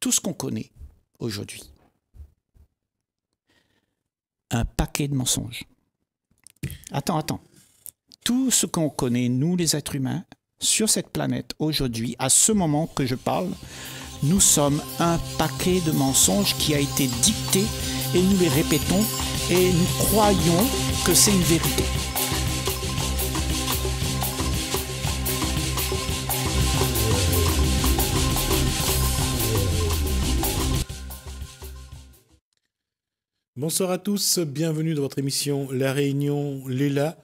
tout ce qu'on connaît aujourd'hui. Un paquet de mensonges. Attends, attends. Tout ce qu'on connaît, nous les êtres humains, sur cette planète aujourd'hui, à ce moment que je parle, nous sommes un paquet de mensonges qui a été dicté et nous les répétons et nous croyons que c'est une vérité. Bonsoir à tous, bienvenue dans votre émission La Réunion, Léla.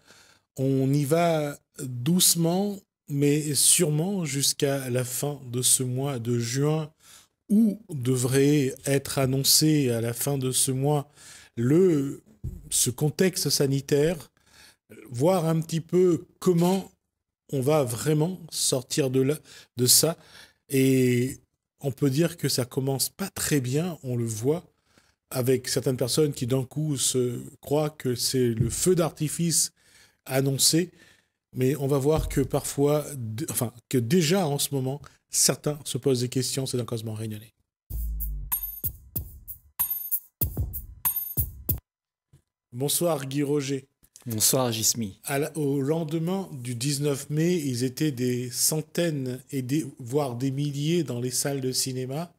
On y va doucement, mais sûrement jusqu'à la fin de ce mois de juin, où devrait être annoncé à la fin de ce mois le, ce contexte sanitaire, voir un petit peu comment on va vraiment sortir de, là, de ça. Et on peut dire que ça commence pas très bien, on le voit avec certaines personnes qui d'un coup se croient que c'est le feu d'artifice annoncé, mais on va voir que parfois, enfin, que déjà en ce moment, certains se posent des questions, c'est d'un casement Réunionnais. Bonsoir Guy Roger. Bonsoir Gismi. Au lendemain du 19 mai, ils étaient des centaines et voire des milliers dans les salles de cinéma.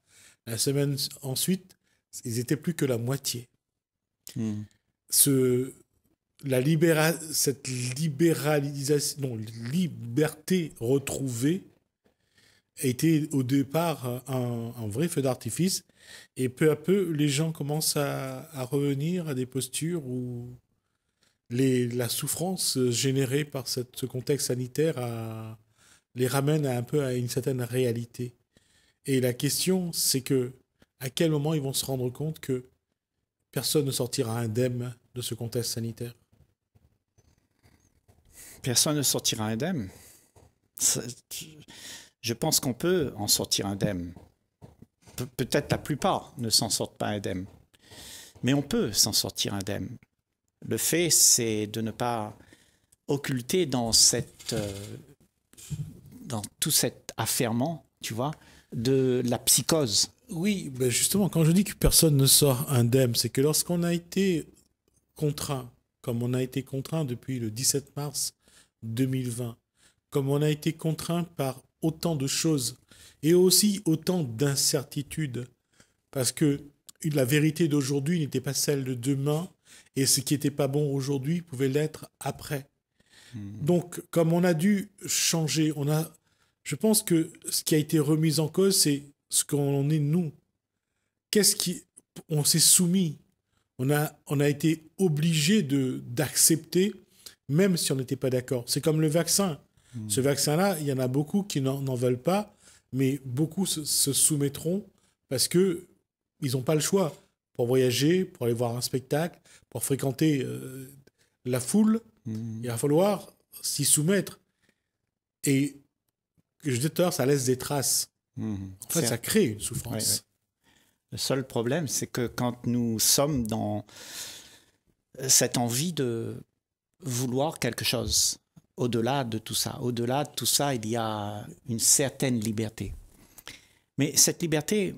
La semaine ensuite, ils étaient plus que la moitié. Hmm. Ce, la cette libéralisation, non, liberté retrouvée était au départ un, vrai feu d'artifice. Et peu à peu, les gens commencent à, à revenir à des postures où les, la souffrance générée par cette, ce contexte sanitaire les ramène un peu à une certaine réalité. Et la question, c'est que à quel moment ils vont se rendre compte que personne ne sortira indemne de ce contexte sanitaire Personne ne sortira indemne. Je pense qu'on peut en sortir indemne. Peut-être la plupart ne s'en sortent pas indemne. Mais on peut s'en sortir indemne. Le fait, c'est de ne pas occulter dans, euh, dans tout cet affairement, tu vois, de la psychose oui, ben justement, quand je dis que personne ne sort indemne, c'est que lorsqu'on a été contraint, comme on a été contraint depuis le 17 mars 2020, comme on a été contraint par autant de choses et aussi autant d'incertitudes, parce que la vérité d'aujourd'hui n'était pas celle de demain, et ce qui n'était pas bon aujourd'hui pouvait l'être après. Mmh. Donc, comme on a dû changer, on a, je pense que ce qui a été remis en cause, c'est ce qu'on est nous. Qu'est-ce qui. On s'est soumis. On a, on a été obligé d'accepter, même si on n'était pas d'accord. C'est comme le vaccin. Hmm. Ce vaccin-là, il y en a beaucoup qui n'en veulent pas, mais beaucoup se, soumettront parce que ils n'ont pas le choix pour voyager, pour aller voir un spectacle, pour fréquenter euh, la foule. Hmm. Il va falloir s'y soumettre. Et je disais tout ça laisse des traces. Mhm. En fait, ça crée une souffrance. Le seul problème, c'est que quand nous sommes dans euh, cette envie de vouloir quelque chose, au-delà de tout ça, au-delà de tout ça, il y a une certaine liberté. Mais cette liberté,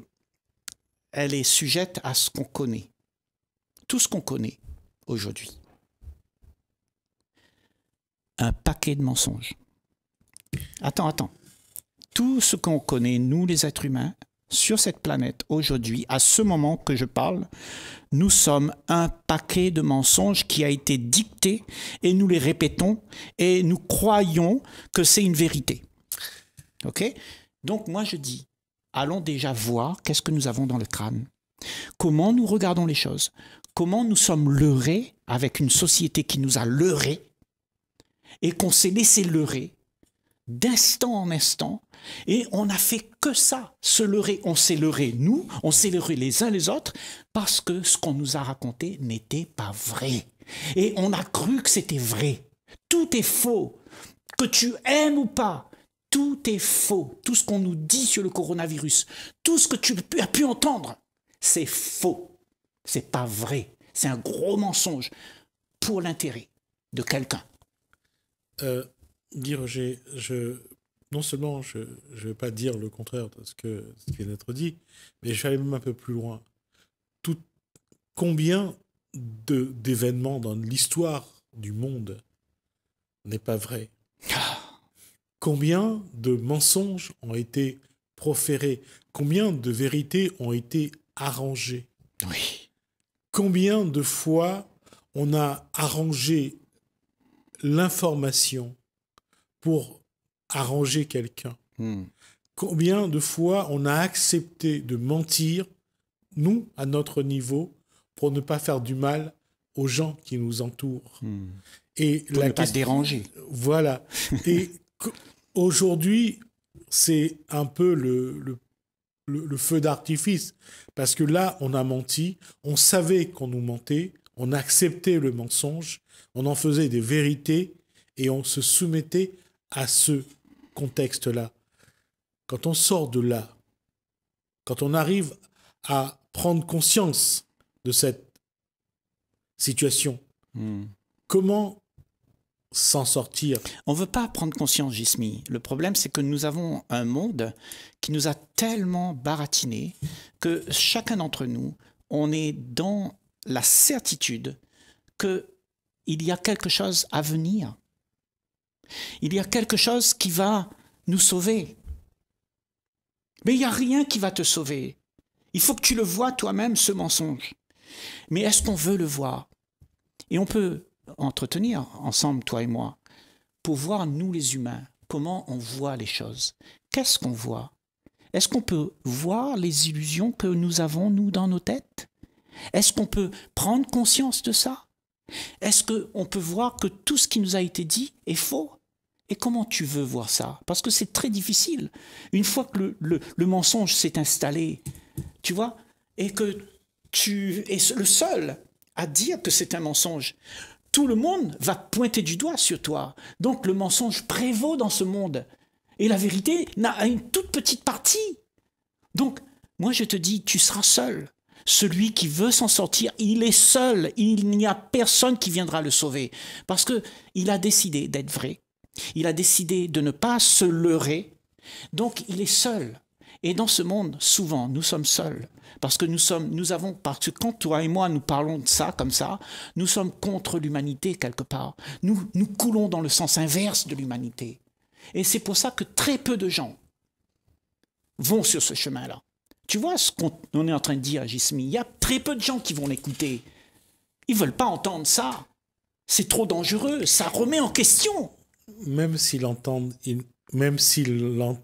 elle est sujette à ce qu'on connaît, tout ce qu'on connaît aujourd'hui. Un paquet de mensonges. Attends, attends tout ce qu'on connaît, nous les êtres humains, sur cette planète aujourd'hui, à ce moment que je parle, nous sommes un paquet de mensonges qui a été dicté et nous les répétons et nous croyons que c'est une vérité. OK Donc moi je dis, allons déjà voir qu'est-ce que nous avons dans le crâne. Comment nous regardons les choses Comment nous sommes leurrés avec une société qui nous a leurrés et qu'on s'est laissé leurrer d'instant en instant, et on n'a fait que ça, se leurrer. On s'est leurré, nous, on s'est leurré les uns les autres, parce que ce qu'on nous a raconté n'était pas vrai. Et on a cru que c'était vrai. Tout est faux. Que tu aimes ou pas, tout est faux. Tout ce qu'on nous dit sur le coronavirus, tout ce que tu as pu entendre, c'est faux. C'est pas vrai. C'est un gros mensonge pour l'intérêt de quelqu'un. Euh, dire, je, non seulement je ne vais pas dire le contraire de ce, qui vient d'être dit, mais je vais aller même un peu plus loin. Tout, combien d'événements dans l'histoire du monde n'est pas vrai Combien de mensonges ont été proférés Combien de vérités ont été arrangées Combien de fois on a arrangé l'information pour arranger quelqu'un. Hmm. Combien de fois on a accepté de mentir, nous, à notre niveau, pour ne pas faire du mal aux gens qui nous entourent. Hmm. Et pour la ne pas déranger. Voilà. Et aujourd'hui, c'est un peu le, le feu d'artifice. Parce que là, on a menti, on savait qu'on nous mentait, on acceptait le mensonge, on en faisait des vérités et on se soumettait à ce contexte-là, quand on sort de là, quand on arrive à prendre conscience de cette situation, hmm. comment s'en sortir. On ne veut pas prendre conscience, Gismi. Le problème, c'est que nous avons un monde qui nous a tellement baratiné que chacun d'entre nous, on est dans la certitude qu'il y a quelque chose à venir. Il y a quelque chose qui va nous sauver. Mais il n'y a rien qui va te sauver. Il faut que tu le vois toi-même, ce mensonge. Mais est-ce qu'on veut le voir Et on peut entretenir ensemble, toi et moi, pour voir, nous les humains, comment on voit les choses. Qu'est-ce qu'on voit Est-ce qu'on peut voir les illusions que nous avons, nous, dans nos têtes Est-ce qu'on peut prendre conscience de ça Est-ce qu'on peut voir que tout ce qui nous a été dit est faux et comment tu veux voir ça Parce que c'est très difficile. Une fois que le, mensonge s'est installé, tu vois, et que tu es le seul à dire que c'est un mensonge, tout le monde va pointer du doigt sur toi. Donc le mensonge prévaut dans ce monde. Et la vérité n'a une toute petite partie. Donc, moi je te dis, tu seras seul. Celui qui veut s'en sortir, il est seul. Il n'y a personne qui viendra le sauver. Parce que il a décidé d'être vrai. Il a décidé de ne pas se leurrer, donc il est seul. Et dans ce monde, souvent, nous sommes seuls. Parce que nous sommes, nous avons, parce que quand toi et moi nous parlons de ça comme ça, nous sommes contre l'humanité quelque part. Nous, nous coulons dans le sens inverse de l'humanité. Et c'est pour ça que très peu de gens vont sur ce chemin-là. Tu vois ce qu'on est en train de dire, à Jismi Il y a très peu de gens qui vont l'écouter. Ils veulent pas entendre ça. C'est trop dangereux. Ça remet en question même s'ils l'entendent, ils, même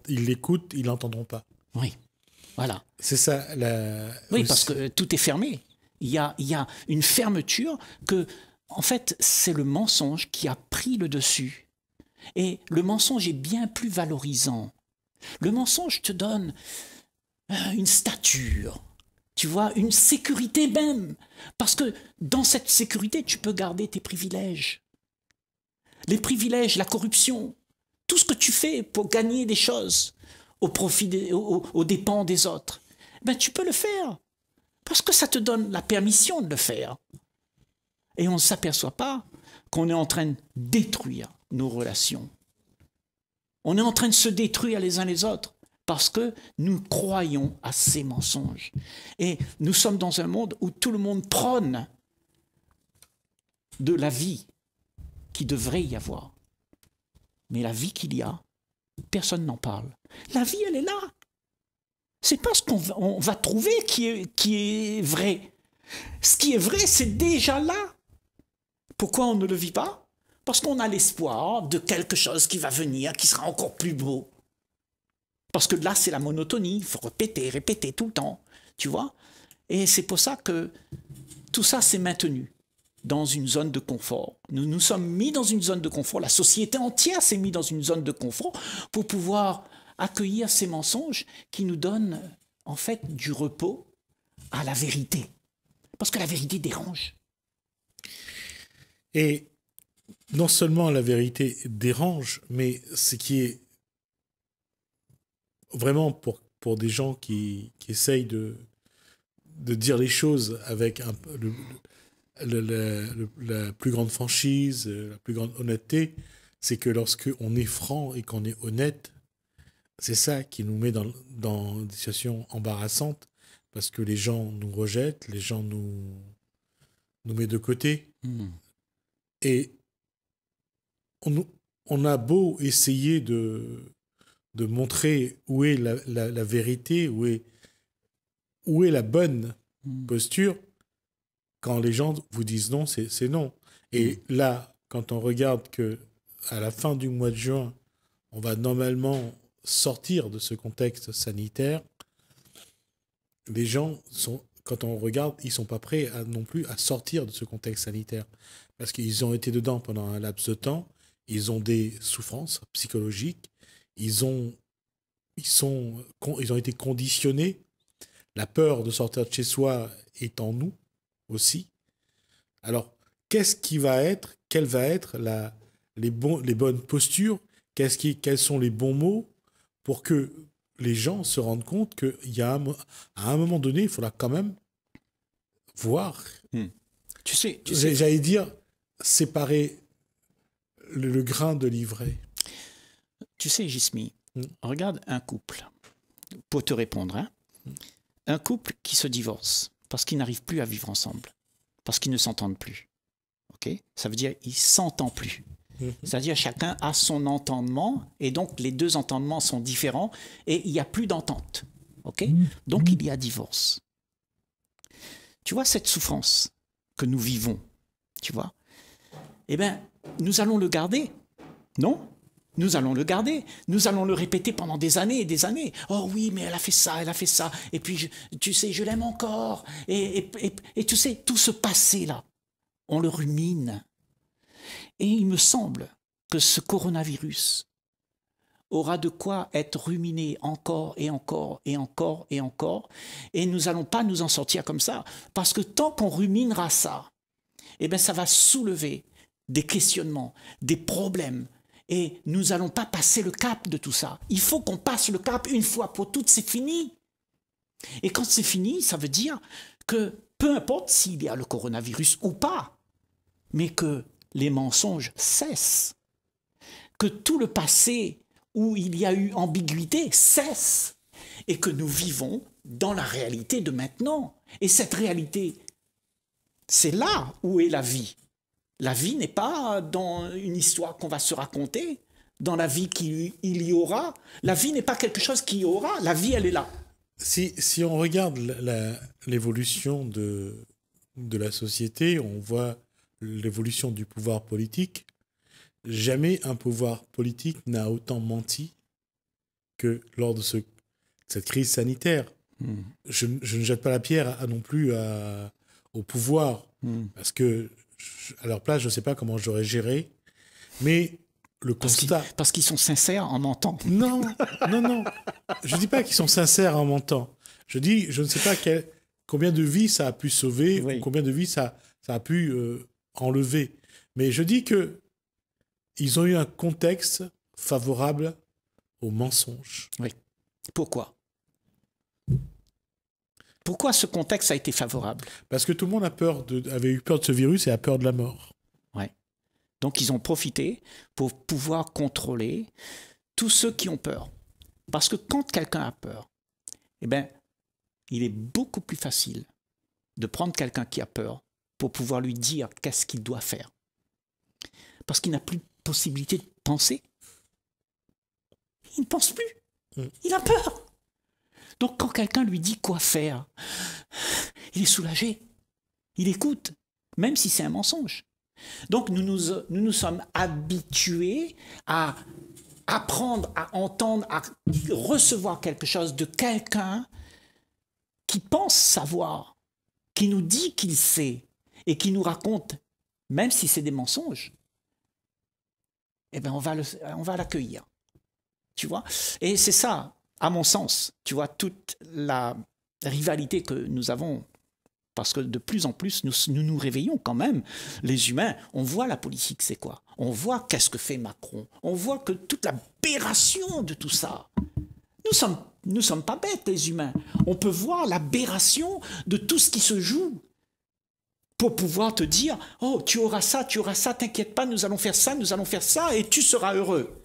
l'écoutent, l'entendront pas. Oui, voilà. C'est ça Oui, parce que euh, tout est fermé. Il y a, il y a une fermeture que, en fait, c'est le mensonge qui a pris le dessus. Et le mensonge est bien plus valorisant. Le mensonge te donne euh, une stature, tu vois, une sécurité même. Parce que dans cette sécurité, tu peux garder tes privilèges les privilèges, la corruption, tout ce que tu fais pour gagner des choses au profit au, dépens des autres, eh ben tu peux le faire parce que ça te donne la permission de le faire. Et on ne s'aperçoit pas qu'on est en train de détruire nos relations. On est en train de se détruire les uns les autres parce que nous croyons à ces mensonges. Et nous sommes dans un monde où tout le monde prône de la vie qui devrait y avoir. Mais la vie qu'il y a, personne n'en parle. La vie, elle est là. C'est pas ce qu'on va trouver qui est, qui est vrai. Ce qui est vrai, c'est déjà là. Pourquoi on ne le vit pas Parce qu'on a l'espoir de quelque chose qui va venir, qui sera encore plus beau. Parce que là, c'est la monotonie, il faut répéter, répéter tout le temps, tu vois. Et c'est pour ça que tout ça, c'est maintenu dans une zone de confort. Nous nous sommes mis dans une zone de confort, la société entière s'est mise dans une zone de confort pour pouvoir accueillir ces mensonges qui nous donnent en fait du repos à la vérité. Parce que la vérité dérange. Et non seulement la vérité dérange, mais ce qui est vraiment pour, pour des gens qui, qui essayent de, de dire les choses avec un, le, la plus grande franchise, euh, la plus grande honnêteté, c'est que lorsque on est franc et qu'on est honnête, c'est ça qui nous met dans, des situations embarrassantes parce que les gens nous rejettent, les gens nous, nous mettent de côté. Hmm. Et on, a beau essayer de, de montrer où est la, vérité, où est, où est la bonne hmm. posture, quand les gens vous disent non, c'est non. Et mm. là, quand on regarde que à la fin du mois de juin, on va normalement sortir de ce contexte sanitaire, les gens sont, quand on regarde, ils sont pas prêts non plus à sortir de ce contexte sanitaire parce qu'ils ont été dedans pendant un laps de temps, ils ont des souffrances psychologiques, ils ont, ils sont, ils ont été conditionnés. La peur de sortir de chez soi est en nous aussi. Alors, qu'est-ce qui va être, quelle va être la, les, bonnes postures, qu'est-ce qui, quels sont les bons mots pour que les gens se rendent compte qu'à y a un, à un moment donné, il faudra quand même voir. Hmm. Tu sais, j'allais dire séparer le, grain de l'ivraie. Tu sais, Gismi, hmm. regarde un couple. Pour te répondre, hein. hmm. un couple qui se divorce parce qu'ils n'arrivent plus à vivre ensemble, parce qu'ils ne s'entendent plus. ça veut dire ne s'entendent plus. C'est-à-dire mhm. chacun a son entendement et donc les deux entendements sont différents et il n'y a plus d'entente. Mhm. donc il y a mhm. divorce. Tu vois cette souffrance que nous vivons, tu vois Eh bien, nous allons le garder, non nous allons le garder, nous allons le répéter pendant des années et des années. Oh oui, mais elle a fait ça, elle a fait ça, et puis tu sais, je l'aime encore. Et, et, et, tu sais, tout ce passé-là, on le rumine. Et il me semble que ce coronavirus aura de quoi être ruminé encore et encore et encore et encore, et nous allons pas nous en sortir comme ça, parce que tant qu'on ruminera ça, eh bien ça va soulever des questionnements, des problèmes, et nous n'allons pas passer le cap de tout ça. Il faut qu'on passe le cap une fois pour toutes, c'est fini. Et quand c'est fini, ça veut dire que peu importe s'il y a le coronavirus ou pas, mais que les mensonges cessent, que tout le passé où il y a eu ambiguïté cesse, et que nous vivons dans la réalité de maintenant. Et cette réalité, c'est là où est la vie. La vie n'est pas dans une histoire qu'on va se raconter, dans la vie qu'il y aura. La vie n'est pas quelque chose qui y aura, la vie, elle est là. Si, on regarde l'évolution de, de la société, on voit l'évolution du pouvoir politique. Jamais un pouvoir politique n'a autant menti que lors de ce, cette crise sanitaire. Hmm. Je, ne jette pas la pierre non plus au pouvoir, hmm. parce que à leur place, je ne sais pas comment j'aurais géré. Mais le constat. Parce qu'ils sont sincères en mentant. Non, non, non. Je ne dis pas qu'ils sont sincères en mentant. Je dis, je ne sais pas combien de vies ça a pu sauver, ou combien de vies ça, a pu euh, enlever. Mais je dis que ils ont eu un contexte favorable aux mensonges. Oui. Pourquoi pourquoi ce contexte a été favorable Parce que tout le monde a peur avait eu peur de ce virus et a peur de la mort. Ouais. Donc ils ont profité pour pouvoir contrôler tous ceux qui ont peur. Parce que quand quelqu'un a peur, eh ben, il est beaucoup plus facile de prendre quelqu'un qui a peur pour pouvoir lui dire qu'est-ce qu'il doit faire. Parce qu'il n'a plus de possibilité de penser. Il ne pense plus. Mm. Il a peur. Donc quand quelqu'un lui dit quoi faire, il est soulagé, il écoute, même si c'est un mensonge. Donc nous nous, nous sommes habitués à apprendre, à entendre, à recevoir quelque chose de quelqu'un qui pense savoir, qui nous dit qu'il sait et qui nous raconte, même si c'est des mensonges. Eh bien, on va l'accueillir. Tu vois Et c'est ça, à mon sens, tu vois, toute la rivalité que nous avons parce que de plus en plus, nous, nous réveillons quand même. Les humains, on voit la politique, c'est quoi On voit qu'est-ce que fait Macron. On voit que toute l'aberration de tout ça. Nous sommes, nous sommes pas bêtes, les humains. On peut voir l'aberration de tout ce qui se joue pour pouvoir te dire, oh, tu auras ça, tu auras ça, t'inquiète pas, nous allons faire ça, nous allons faire ça, et tu seras heureux.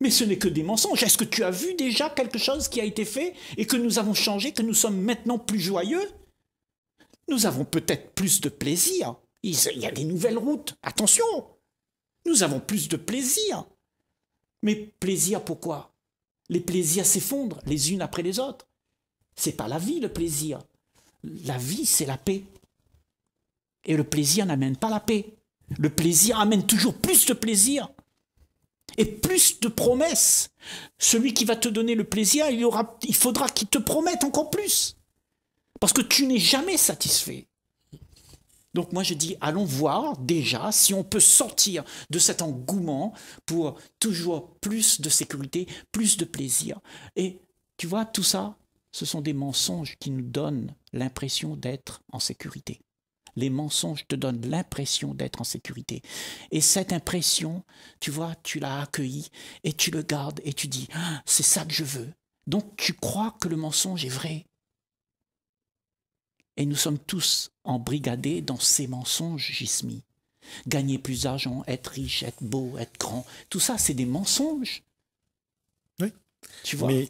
Mais ce n'est que des mensonges. Est-ce que tu as vu déjà quelque chose qui a été fait et que nous avons changé, que nous sommes maintenant plus joyeux Nous avons peut-être plus de plaisir. Il y a des nouvelles routes. Attention Nous avons plus de plaisir. Mais plaisir pourquoi Les plaisirs s'effondrent les unes après les autres. C'est pas la vie le plaisir. La vie, c'est la paix. Et le plaisir n'amène pas la paix. Le plaisir amène toujours plus de plaisir et plus de promesses. Celui qui va te donner le plaisir, il, aura, il faudra qu'il te promette encore plus. Parce que tu n'es jamais satisfait. Donc moi je dis, allons voir déjà si on peut sortir de cet engouement pour toujours plus de sécurité, plus de plaisir. Et tu vois, tout ça, ce sont des mensonges qui nous donnent l'impression d'être en sécurité les mensonges te donnent l'impression d'être en sécurité. Et cette impression, tu vois, tu l'as accueillie et tu le gardes et tu dis, ah, c'est ça que je veux. Donc tu crois que le mensonge est vrai. Et nous sommes tous embrigadés dans ces mensonges, Jismi. Gagner plus d'argent, être riche, être beau, être grand, tout ça, c'est des mensonges. Oui. Tu vois. Mais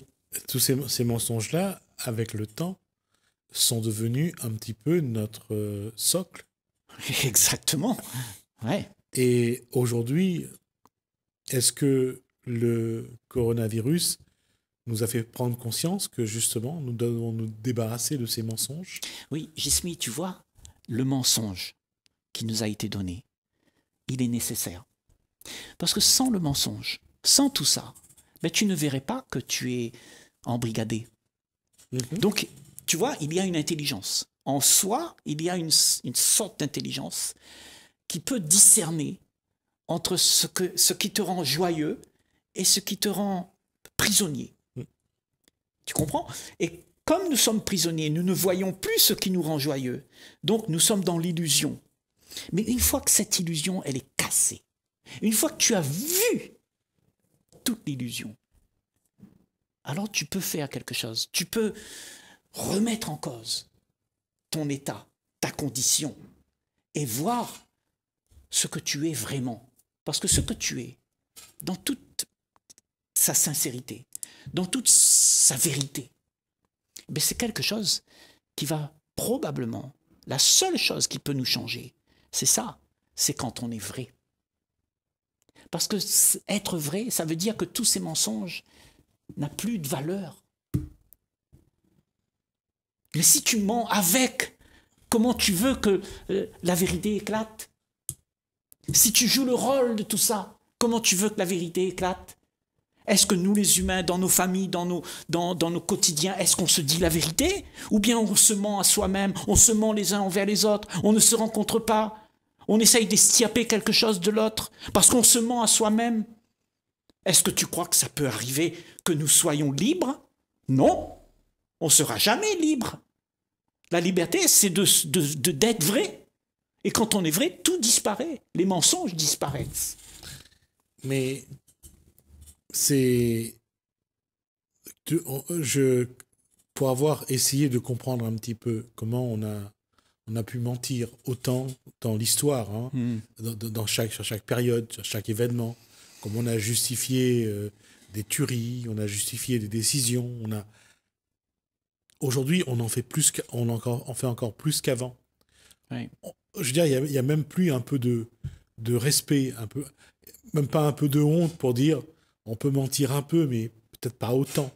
tous ces mensonges-là, avec le temps, sont devenus un petit peu notre euh, socle. Exactement. Ouais. Et aujourd'hui, est-ce que le coronavirus nous a fait prendre conscience que justement, nous devons nous débarrasser de ces mensonges Oui, Jismi, tu vois, le mensonge qui nous a été donné, il est nécessaire. Parce que sans le mensonge, sans tout ça, mais ben, tu ne verrais pas que tu es embrigadé. Mm-hmm. Donc, tu vois, il y a une intelligence. En soi, il y a une, sorte d'intelligence qui peut discerner entre ce, que, ce qui te rend joyeux et ce qui te rend prisonnier. Mm. Tu comprends Et comme nous sommes prisonniers, nous ne voyons plus ce qui nous rend joyeux. Donc nous sommes dans l'illusion. Mais une fois que cette illusion, elle est cassée, une fois que tu as vu toute l'illusion, alors tu peux faire quelque chose. Tu peux, remettre en cause ton état, ta condition, et voir ce que tu es vraiment. Parce que ce que tu es, dans toute sa sincérité, dans toute sa vérité, mais eh c'est quelque chose qui va probablement, la seule chose qui peut nous changer, c'est ça, c'est quand on est vrai. Parce que être vrai, ça veut dire que tous ces mensonges n'ont plus de valeur. Mais si tu mens avec, comment tu veux que euh, la vérité éclate Si tu joues le rôle de tout ça, comment tu veux que la vérité éclate Est-ce que nous les humains, dans nos familles, dans nos, dans, dans nos quotidiens, est-ce qu'on se dit la vérité Ou bien on se ment à soi-même, on se ment les uns envers les autres, on ne se rencontre pas on essaye d'estiaper quelque chose de l'autre, parce qu'on se ment à soi-même. Est-ce que tu crois que ça peut arriver que nous soyons libres Non on sera jamais libre. La liberté, c'est d'être de, de, vrai. Et quand on est vrai, tout disparaît. Les mensonges disparaissent. Mais c'est. Je, pour avoir essayé de comprendre un petit peu comment on a, on a pu mentir autant dans l'histoire, hein, hmm. dans, chaque, sur chaque période, sur chaque événement, comment on a justifié euh, des tueries, on a justifié des décisions, on a aujourd'hui, on en fait plus, qu'on encore, fait encore plus qu'avant. Je veux dire, il n'y a, même plus un peu de, de respect, un peu, même pas un peu de honte pour dire, on peut mentir un peu, mais peut-être pas autant.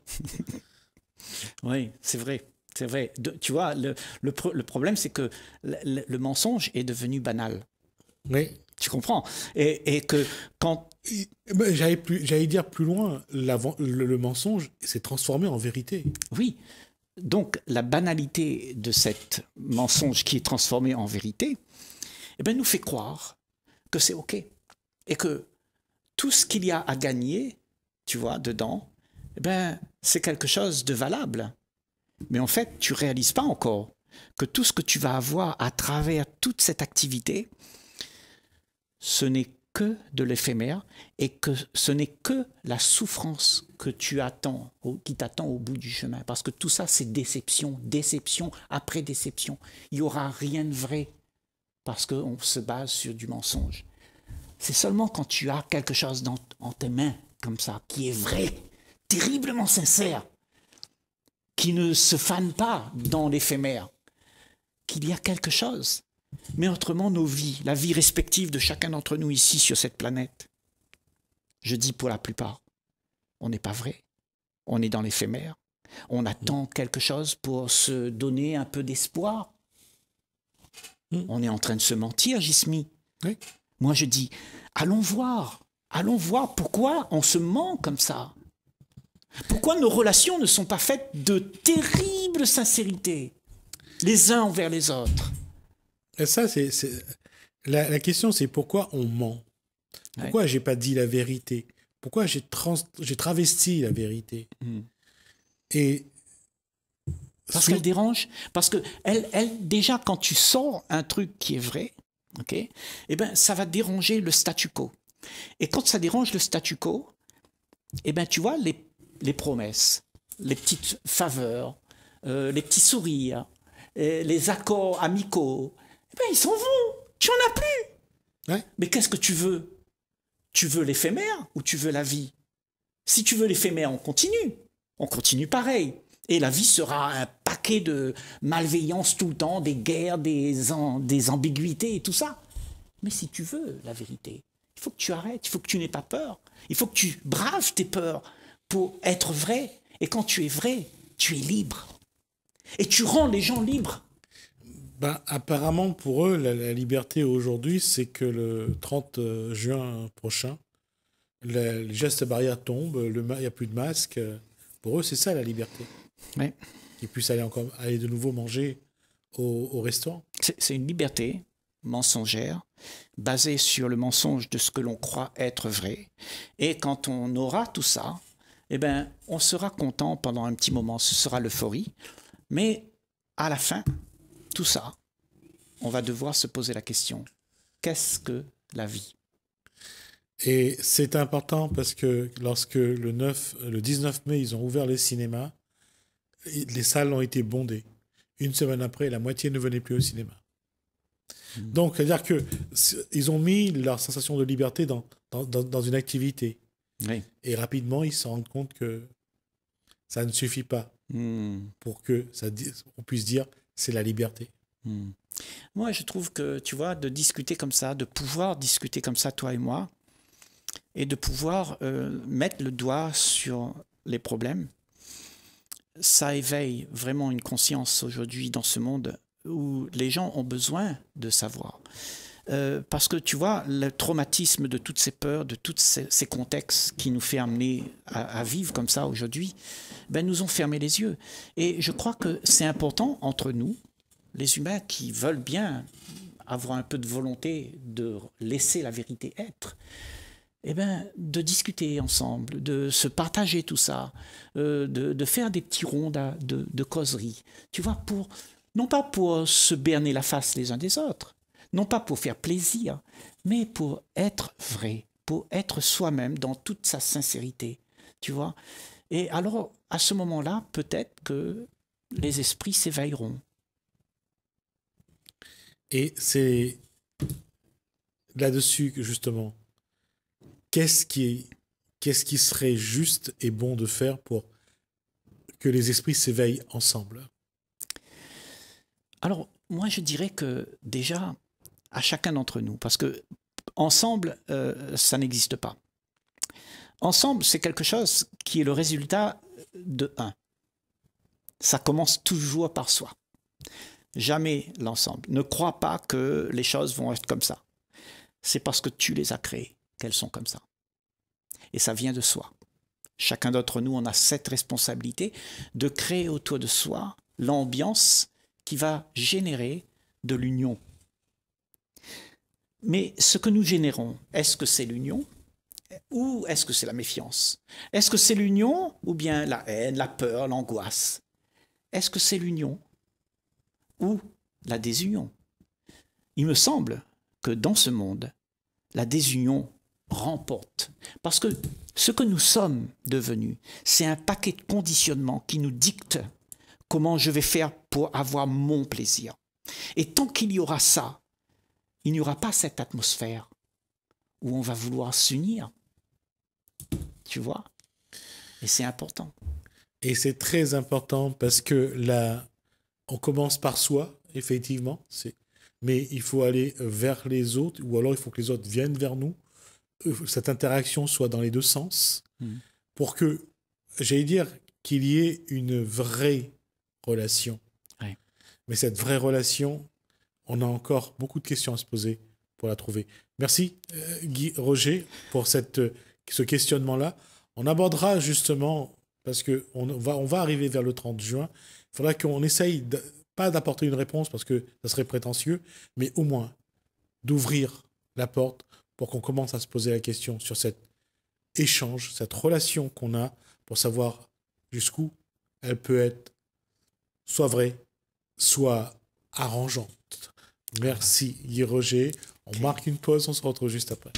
oui, c'est vrai. C'est vrai. tu vois, le, le, problème, c'est que le, mensonge est devenu banal. Oui. Tu comprends et, et que quand... Eh ben, j'allais dire plus loin, le, mensonge s'est transformé en vérité. Oui, donc la banalité de cette mensonge qui est transformé en vérité, eh bien, nous fait croire que c'est OK. Et que tout ce qu'il y a à gagner, tu vois, dedans, eh ben, c'est quelque chose de valable. Mais en fait, tu réalises pas encore que tout ce que tu vas avoir à travers toute cette activité, ce n'est que de l'éphémère et que ce n'est que la souffrance que tu attends, qui t'attend au bout du chemin. Parce que tout ça, c'est déception, déception après déception. Il n'y aura rien de vrai parce qu'on se base sur du mensonge. C'est seulement quand tu as quelque chose dans, en tes mains, comme ça, qui est vrai, terriblement sincère, qui ne se fane pas dans l'éphémère, qu'il y a quelque chose mais autrement nos vies, la vie respective de chacun d'entre nous ici sur cette planète. Je dis pour la plupart, on n'est pas vrai, on est dans l'éphémère, on attend quelque chose pour se donner un peu d'espoir. Hmm. On est en train de se mentir, Jismi. Moi je dis, allons voir, allons voir pourquoi on se ment comme ça. Pourquoi nos relations ne sont pas faites de terrible sincérité, les uns envers les autres ça, c'est. La, la, question, c'est pourquoi on ment Pourquoi j'ai pas dit la vérité Pourquoi j'ai trans... travesti la vérité hmm. Et. Parce qu'elle dérange Parce que, elle, elle, déjà, quand tu sors un truc qui est vrai, ok et eh ben, ça va déranger le statu quo. Et quand ça dérange le statu quo, et eh ben, tu vois, les, les promesses, les petites faveurs, euh, les petits sourires, euh, les accords amicaux, eh ben, ils s'en vont. Tu en as plus. Mais qu'est-ce que tu veux Tu veux l'éphémère ou tu veux la vie Si tu veux l'éphémère, on continue. On continue pareil. Et la vie sera un paquet de malveillance tout le temps, des guerres, des, des ambiguïtés et tout ça. Mais si tu veux la vérité, il faut que tu arrêtes, il faut que tu n'aies pas peur, il faut que tu braves tes peurs pour être vrai. Et quand tu es vrai, tu es libre. Et tu rends les gens libres. Ben, apparemment, pour eux, la, liberté aujourd'hui, c'est que le 30 euh, juin prochain, le, les gestes barrières tombent, il n'y a plus de masque. Pour eux, c'est ça la liberté. Oui. Qu'ils puissent aller, encore, aller de nouveau manger au, restaurant. C'est une liberté mensongère, basée sur le mensonge de ce que l'on croit être vrai. Et quand on aura tout ça, eh ben, on sera content pendant un petit moment, ce sera l'euphorie. Mais à la fin, tout ça, on va devoir se poser la question, qu'est-ce que la vie Et c'est important parce que lorsque le, 9, le 19 mai, ils ont ouvert les cinémas, les salles ont été bondées. Une semaine après, la moitié ne venait plus au cinéma. Hmm. Donc, c'est-à-dire qu'ils ont mis leur sensation de liberté dans, dans, une activité. Et rapidement, ils se rendent compte que ça ne suffit pas hmm. pour que ça on puisse dire c'est la liberté. Hmm. Moi, je trouve que, tu vois, de discuter comme ça, de pouvoir discuter comme ça, toi et moi, et de pouvoir euh, mettre le doigt sur les problèmes, ça éveille vraiment une conscience aujourd'hui dans ce monde où les gens ont besoin de savoir. Euh, parce que tu vois, le traumatisme de toutes ces peurs, de tous ces, contextes qui nous fait amener à, vivre comme ça aujourd'hui, ben, nous ont fermé les yeux. Et je crois que c'est important entre nous, les humains qui veulent bien avoir un peu de volonté de laisser la vérité être, et eh ben, de discuter ensemble, de se partager tout ça, euh, de, faire des petits ronds de, de, causerie, tu vois, pour, non pas pour se berner la face les uns des autres, non pas pour faire plaisir, mais pour être vrai, pour être soi-même dans toute sa sincérité, tu vois. Et alors, à ce moment-là, peut-être que les esprits s'éveilleront. Et c'est là-dessus que justement, qu'est-ce qui, qu'est-ce qui serait juste et bon de faire pour que les esprits s'éveillent ensemble Alors, moi, je dirais que déjà, à chacun d'entre nous, parce que ensemble, euh, ça n'existe pas. Ensemble, c'est quelque chose qui est le résultat de un. Ça commence toujours par soi. Jamais l'ensemble. Ne crois pas que les choses vont être comme ça. C'est parce que tu les as créées qu'elles sont comme ça. Et ça vient de soi. Chacun d'entre nous, on a cette responsabilité de créer autour de soi l'ambiance qui va générer de l'union mais ce que nous générons, est-ce que c'est l'union ou est-ce que c'est la méfiance Est-ce que c'est l'union ou bien la haine, la peur, l'angoisse Est-ce que c'est l'union ou la désunion Il me semble que dans ce monde, la désunion remporte. Parce que ce que nous sommes devenus, c'est un paquet de conditionnements qui nous dicte comment je vais faire pour avoir mon plaisir. Et tant qu'il y aura ça, il n'y aura pas cette atmosphère où on va vouloir s'unir. Tu vois Et c'est important. Et c'est très important parce que là, on commence par soi, effectivement, mais il faut aller vers les autres, ou alors il faut que les autres viennent vers nous. Euh, cette interaction soit dans les deux sens, hmm. pour que, j'allais dire, qu'il y ait une vraie relation. Mais cette vraie relation, on a encore beaucoup de questions à se poser pour la trouver. Merci euh, Guy Roger pour cette, euh, ce questionnement-là. On abordera justement, parce qu'on va, on va arriver vers le 30 juin, il faudra qu'on essaye, pas d'apporter une réponse parce que ça serait prétentieux, mais au moins d'ouvrir la porte pour qu'on commence à se poser la question sur cet échange, cette relation qu'on a pour savoir jusqu'où elle peut être soit vraie, soit arrangeante. Merci, Roger. On marque une pause, on se retrouve juste après.